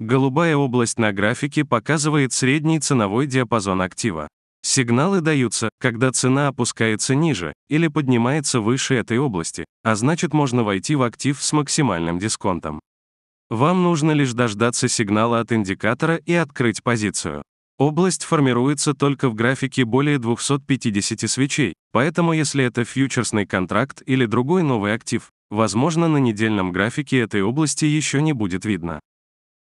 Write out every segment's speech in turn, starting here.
Голубая область на графике показывает средний ценовой диапазон актива. Сигналы даются, когда цена опускается ниже или поднимается выше этой области, а значит можно войти в актив с максимальным дисконтом. Вам нужно лишь дождаться сигнала от индикатора и открыть позицию. Область формируется только в графике более 250 свечей, поэтому если это фьючерсный контракт или другой новый актив, возможно на недельном графике этой области еще не будет видно.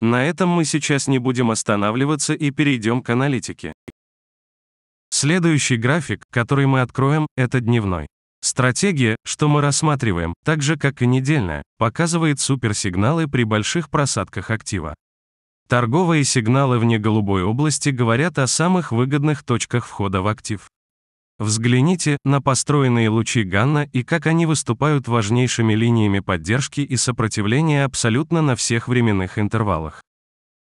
На этом мы сейчас не будем останавливаться и перейдем к аналитике. Следующий график, который мы откроем, это дневной. Стратегия, что мы рассматриваем, так же как и недельная, показывает суперсигналы при больших просадках актива. Торговые сигналы вне голубой области говорят о самых выгодных точках входа в актив. Взгляните на построенные лучи Ганна и как они выступают важнейшими линиями поддержки и сопротивления абсолютно на всех временных интервалах.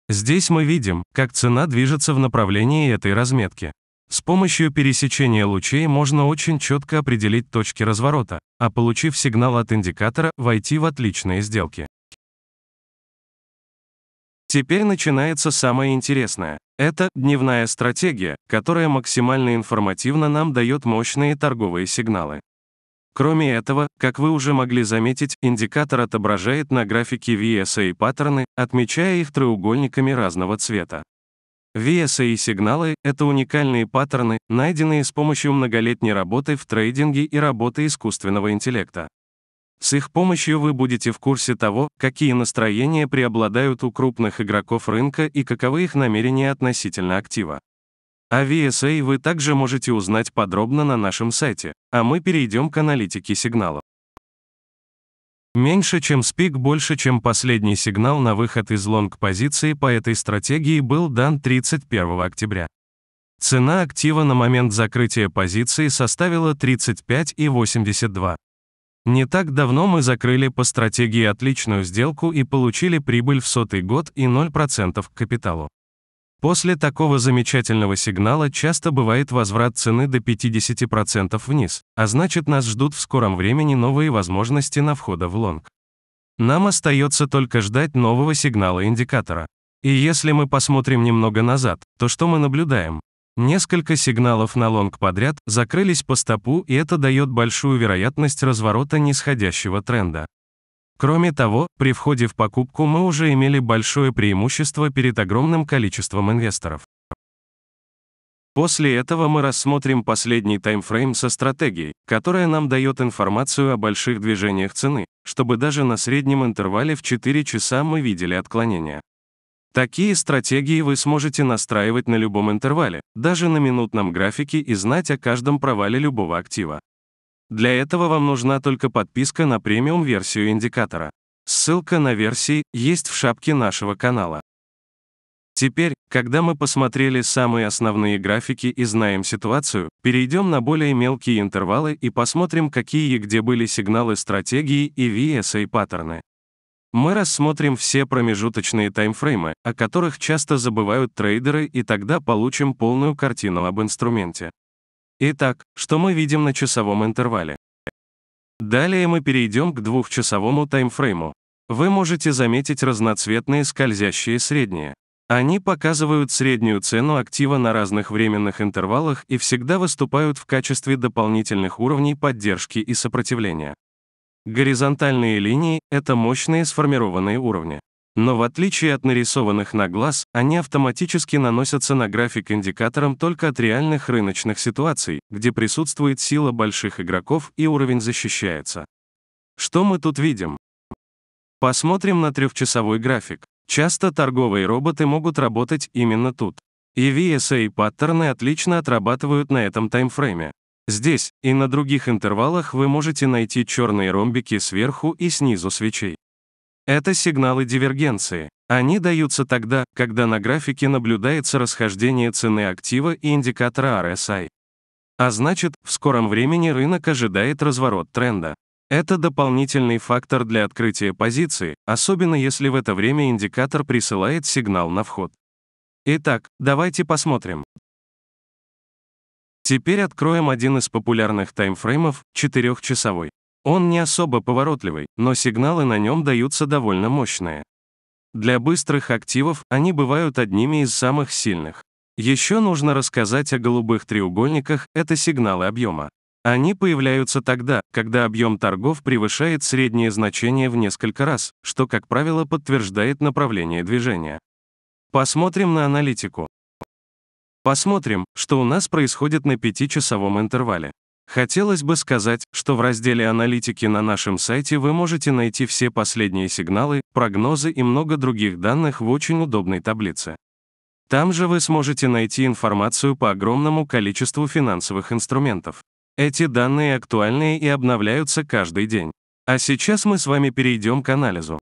Здесь мы видим, как цена движется в направлении этой разметки. С помощью пересечения лучей можно очень четко определить точки разворота, а получив сигнал от индикатора, войти в отличные сделки. Теперь начинается самое интересное. Это дневная стратегия, которая максимально информативно нам дает мощные торговые сигналы. Кроме этого, как вы уже могли заметить, индикатор отображает на графике VSA паттерны, отмечая их треугольниками разного цвета. VSA сигналы — это уникальные паттерны, найденные с помощью многолетней работы в трейдинге и работы искусственного интеллекта. С их помощью вы будете в курсе того, какие настроения преобладают у крупных игроков рынка и каковы их намерения относительно актива. О VSA вы также можете узнать подробно на нашем сайте, а мы перейдем к аналитике сигналов. Меньше чем спик, больше чем последний сигнал на выход из лонг-позиции по этой стратегии был дан 31 октября. Цена актива на момент закрытия позиции составила 35,82. Не так давно мы закрыли по стратегии отличную сделку и получили прибыль в сотый год и 0% к капиталу. После такого замечательного сигнала часто бывает возврат цены до 50% вниз, а значит нас ждут в скором времени новые возможности на входа в лонг. Нам остается только ждать нового сигнала индикатора. И если мы посмотрим немного назад, то что мы наблюдаем? Несколько сигналов на лонг подряд закрылись по стопу, и это дает большую вероятность разворота нисходящего тренда. Кроме того, при входе в покупку мы уже имели большое преимущество перед огромным количеством инвесторов. После этого мы рассмотрим последний таймфрейм со стратегией, которая нам дает информацию о больших движениях цены, чтобы даже на среднем интервале в 4 часа мы видели отклонения. Такие стратегии вы сможете настраивать на любом интервале, даже на минутном графике и знать о каждом провале любого актива. Для этого вам нужна только подписка на премиум-версию индикатора. Ссылка на версии есть в шапке нашего канала. Теперь, когда мы посмотрели самые основные графики и знаем ситуацию, перейдем на более мелкие интервалы и посмотрим, какие и где были сигналы стратегии и VSA паттерны. Мы рассмотрим все промежуточные таймфреймы, о которых часто забывают трейдеры, и тогда получим полную картину об инструменте. Итак, что мы видим на часовом интервале? Далее мы перейдем к двухчасовому таймфрейму. Вы можете заметить разноцветные скользящие средние. Они показывают среднюю цену актива на разных временных интервалах и всегда выступают в качестве дополнительных уровней поддержки и сопротивления. Горизонтальные линии — это мощные сформированные уровни. Но в отличие от нарисованных на глаз, они автоматически наносятся на график индикатором только от реальных рыночных ситуаций, где присутствует сила больших игроков и уровень защищается. Что мы тут видим? Посмотрим на трехчасовой график. Часто торговые роботы могут работать именно тут. EVSA паттерны отлично отрабатывают на этом таймфрейме. Здесь и на других интервалах вы можете найти черные ромбики сверху и снизу свечей. Это сигналы дивергенции. Они даются тогда, когда на графике наблюдается расхождение цены актива и индикатора RSI. А значит, в скором времени рынок ожидает разворот тренда. Это дополнительный фактор для открытия позиции, особенно если в это время индикатор присылает сигнал на вход. Итак, давайте посмотрим, Теперь откроем один из популярных таймфреймов, четырехчасовой. Он не особо поворотливый, но сигналы на нем даются довольно мощные. Для быстрых активов они бывают одними из самых сильных. Еще нужно рассказать о голубых треугольниках, это сигналы объема. Они появляются тогда, когда объем торгов превышает среднее значение в несколько раз, что, как правило, подтверждает направление движения. Посмотрим на аналитику. Посмотрим, что у нас происходит на пятичасовом интервале. Хотелось бы сказать, что в разделе «Аналитики» на нашем сайте вы можете найти все последние сигналы, прогнозы и много других данных в очень удобной таблице. Там же вы сможете найти информацию по огромному количеству финансовых инструментов. Эти данные актуальны и обновляются каждый день. А сейчас мы с вами перейдем к анализу.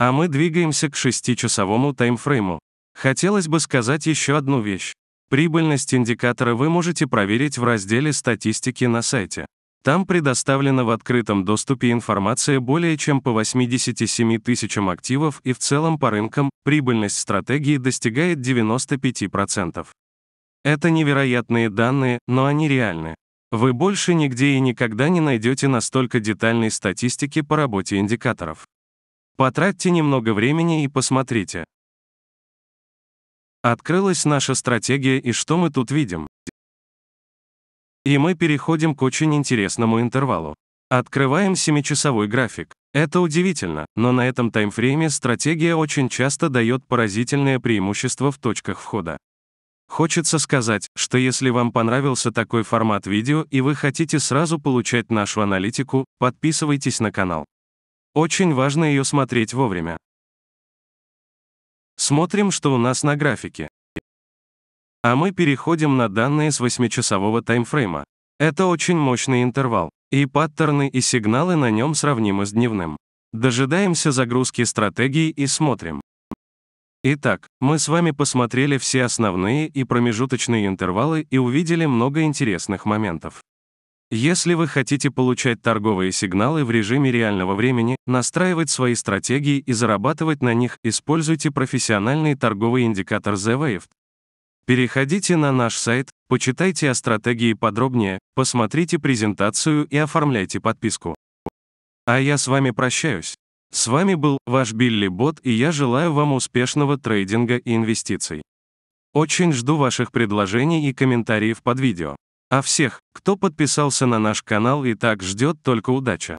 А мы двигаемся к шестичасовому часовому таймфрейму, Хотелось бы сказать еще одну вещь. Прибыльность индикатора вы можете проверить в разделе «Статистики» на сайте. Там предоставлена в открытом доступе информация более чем по 87 тысячам активов и в целом по рынкам прибыльность стратегии достигает 95%. Это невероятные данные, но они реальны. Вы больше нигде и никогда не найдете настолько детальной статистики по работе индикаторов. Потратьте немного времени и посмотрите. Открылась наша стратегия и что мы тут видим? И мы переходим к очень интересному интервалу. Открываем 7-часовой график. Это удивительно, но на этом таймфрейме стратегия очень часто дает поразительное преимущество в точках входа. Хочется сказать, что если вам понравился такой формат видео и вы хотите сразу получать нашу аналитику, подписывайтесь на канал. Очень важно ее смотреть вовремя. Смотрим, что у нас на графике. А мы переходим на данные с 8-часового таймфрейма. Это очень мощный интервал, и паттерны и сигналы на нем сравнимы с дневным. Дожидаемся загрузки стратегии и смотрим. Итак, мы с вами посмотрели все основные и промежуточные интервалы и увидели много интересных моментов. Если вы хотите получать торговые сигналы в режиме реального времени, настраивать свои стратегии и зарабатывать на них, используйте профессиональный торговый индикатор The Переходите на наш сайт, почитайте о стратегии подробнее, посмотрите презентацию и оформляйте подписку. А я с вами прощаюсь. С вами был ваш Билли Бот и я желаю вам успешного трейдинга и инвестиций. Очень жду ваших предложений и комментариев под видео. А всех, кто подписался на наш канал и так ждет только удача.